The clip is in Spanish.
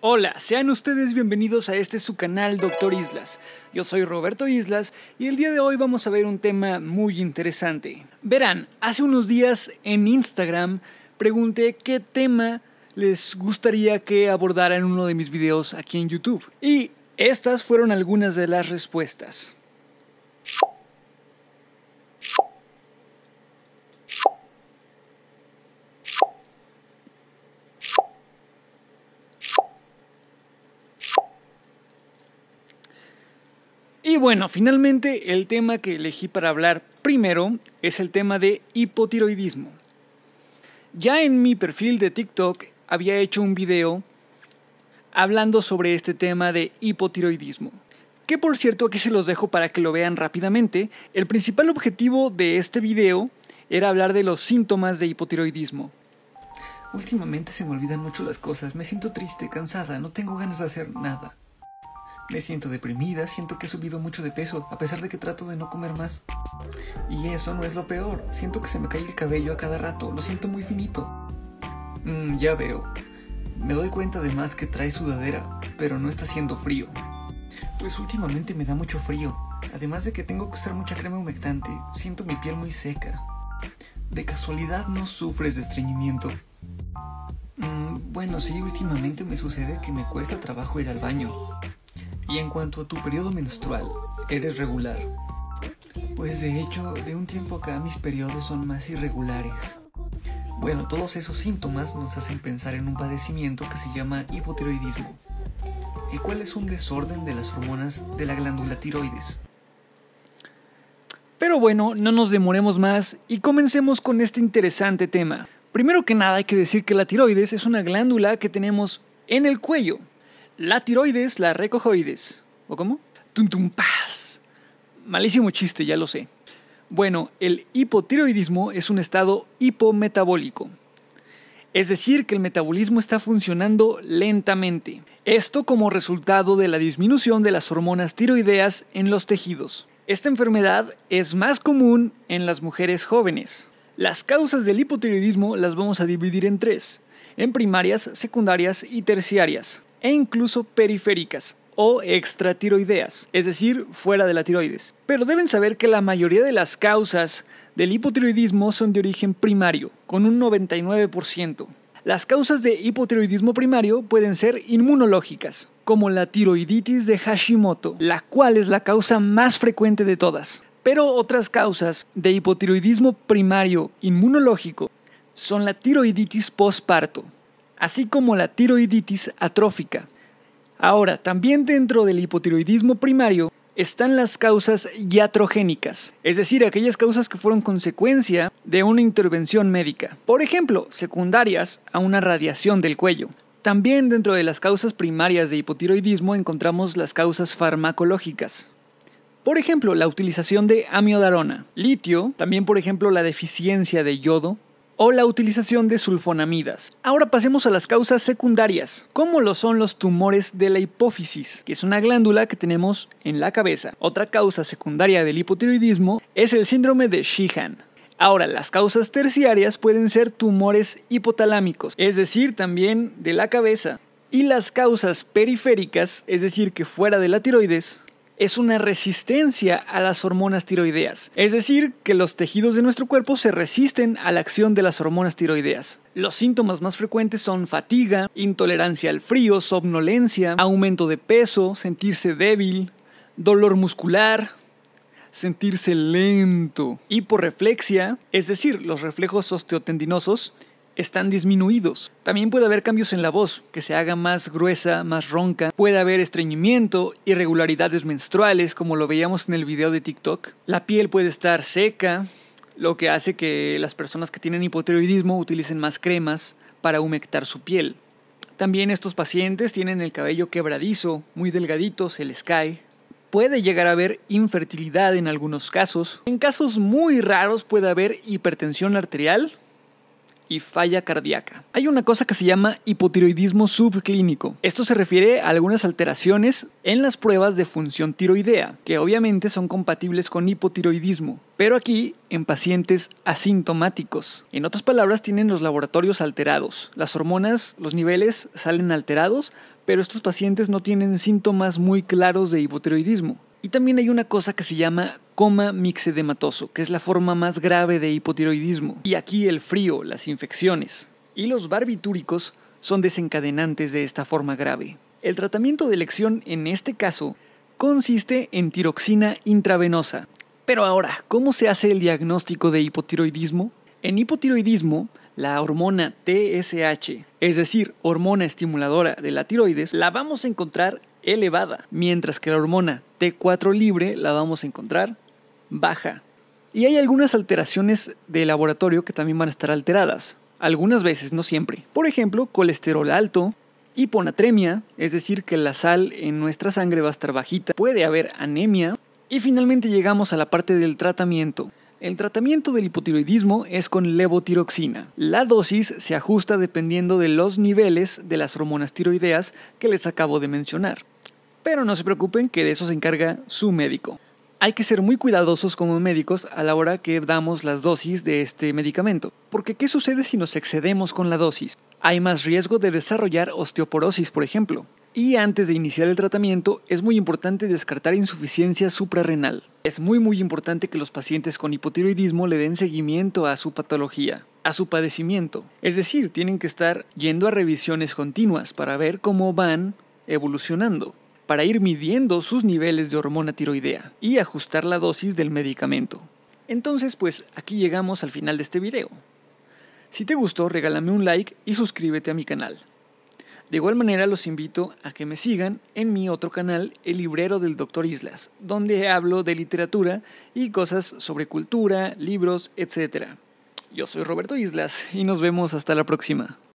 Hola, sean ustedes bienvenidos a este su canal Doctor Islas. Yo soy Roberto Islas y el día de hoy vamos a ver un tema muy interesante. Verán, hace unos días en Instagram pregunté qué tema les gustaría que abordara en uno de mis videos aquí en YouTube. Y estas fueron algunas de las respuestas. Y bueno, finalmente el tema que elegí para hablar primero es el tema de hipotiroidismo. Ya en mi perfil de TikTok había hecho un video hablando sobre este tema de hipotiroidismo. Que por cierto aquí se los dejo para que lo vean rápidamente. El principal objetivo de este video era hablar de los síntomas de hipotiroidismo. Últimamente se me olvidan mucho las cosas, me siento triste, cansada, no tengo ganas de hacer nada. Me siento deprimida, siento que he subido mucho de peso, a pesar de que trato de no comer más. Y eso no es lo peor, siento que se me cae el cabello a cada rato, lo siento muy finito. Mm, ya veo. Me doy cuenta además que trae sudadera, pero no está haciendo frío. Pues últimamente me da mucho frío, además de que tengo que usar mucha crema humectante, siento mi piel muy seca. ¿De casualidad no sufres de estreñimiento? Mm, bueno, sí, últimamente me sucede que me cuesta trabajo ir al baño. Y en cuanto a tu periodo menstrual, eres regular. Pues de hecho, de un tiempo acá mis periodos son más irregulares. Bueno, todos esos síntomas nos hacen pensar en un padecimiento que se llama hipotiroidismo, el cual es un desorden de las hormonas de la glándula tiroides. Pero bueno, no nos demoremos más y comencemos con este interesante tema. Primero que nada hay que decir que la tiroides es una glándula que tenemos en el cuello, la tiroides, la recojoides. ¿O cómo? paz! Malísimo chiste, ya lo sé. Bueno, el hipotiroidismo es un estado hipometabólico. Es decir, que el metabolismo está funcionando lentamente. Esto como resultado de la disminución de las hormonas tiroideas en los tejidos. Esta enfermedad es más común en las mujeres jóvenes. Las causas del hipotiroidismo las vamos a dividir en tres, en primarias, secundarias y terciarias e incluso periféricas o extratiroideas, es decir, fuera de la tiroides. Pero deben saber que la mayoría de las causas del hipotiroidismo son de origen primario, con un 99%. Las causas de hipotiroidismo primario pueden ser inmunológicas, como la tiroiditis de Hashimoto, la cual es la causa más frecuente de todas. Pero otras causas de hipotiroidismo primario inmunológico son la tiroiditis posparto, así como la tiroiditis atrófica. Ahora, también dentro del hipotiroidismo primario están las causas iatrogénicas, es decir, aquellas causas que fueron consecuencia de una intervención médica, por ejemplo, secundarias a una radiación del cuello. También dentro de las causas primarias de hipotiroidismo encontramos las causas farmacológicas, por ejemplo, la utilización de amiodarona, litio, también por ejemplo la deficiencia de yodo, o la utilización de sulfonamidas. Ahora pasemos a las causas secundarias, como lo son los tumores de la hipófisis, que es una glándula que tenemos en la cabeza. Otra causa secundaria del hipotiroidismo es el síndrome de Sheehan. Ahora, las causas terciarias pueden ser tumores hipotalámicos, es decir, también de la cabeza. Y las causas periféricas, es decir, que fuera de la tiroides, es una resistencia a las hormonas tiroideas, es decir, que los tejidos de nuestro cuerpo se resisten a la acción de las hormonas tiroideas. Los síntomas más frecuentes son fatiga, intolerancia al frío, somnolencia, aumento de peso, sentirse débil, dolor muscular, sentirse lento, hiporreflexia, es decir, los reflejos osteotendinosos, están disminuidos. También puede haber cambios en la voz, que se haga más gruesa, más ronca. Puede haber estreñimiento, irregularidades menstruales, como lo veíamos en el video de TikTok. La piel puede estar seca, lo que hace que las personas que tienen hipotiroidismo utilicen más cremas para humectar su piel. También estos pacientes tienen el cabello quebradizo, muy delgadito, se les cae. Puede llegar a haber infertilidad en algunos casos. En casos muy raros puede haber hipertensión arterial, y falla cardíaca. Hay una cosa que se llama hipotiroidismo subclínico. Esto se refiere a algunas alteraciones en las pruebas de función tiroidea, que obviamente son compatibles con hipotiroidismo, pero aquí en pacientes asintomáticos. En otras palabras, tienen los laboratorios alterados. Las hormonas, los niveles salen alterados, pero estos pacientes no tienen síntomas muy claros de hipotiroidismo. Y también hay una cosa que se llama coma mixedematoso, que es la forma más grave de hipotiroidismo. Y aquí el frío, las infecciones y los barbitúricos son desencadenantes de esta forma grave. El tratamiento de elección en este caso consiste en tiroxina intravenosa. Pero ahora, ¿cómo se hace el diagnóstico de hipotiroidismo? En hipotiroidismo, la hormona TSH, es decir, hormona estimuladora de la tiroides, la vamos a encontrar elevada, mientras que la hormona T4 libre la vamos a encontrar baja. Y hay algunas alteraciones de laboratorio que también van a estar alteradas, algunas veces, no siempre. Por ejemplo, colesterol alto, hiponatremia, es decir, que la sal en nuestra sangre va a estar bajita, puede haber anemia. Y finalmente llegamos a la parte del tratamiento. El tratamiento del hipotiroidismo es con levotiroxina. La dosis se ajusta dependiendo de los niveles de las hormonas tiroideas que les acabo de mencionar. Pero no se preocupen que de eso se encarga su médico. Hay que ser muy cuidadosos como médicos a la hora que damos las dosis de este medicamento, porque ¿qué sucede si nos excedemos con la dosis? Hay más riesgo de desarrollar osteoporosis, por ejemplo. Y antes de iniciar el tratamiento es muy importante descartar insuficiencia suprarrenal. Es muy muy importante que los pacientes con hipotiroidismo le den seguimiento a su patología, a su padecimiento. Es decir, tienen que estar yendo a revisiones continuas para ver cómo van evolucionando, para ir midiendo sus niveles de hormona tiroidea y ajustar la dosis del medicamento. Entonces, pues aquí llegamos al final de este video. Si te gustó, regálame un like y suscríbete a mi canal. De igual manera los invito a que me sigan en mi otro canal, El Librero del Doctor Islas, donde hablo de literatura y cosas sobre cultura, libros, etc. Yo soy Roberto Islas y nos vemos hasta la próxima.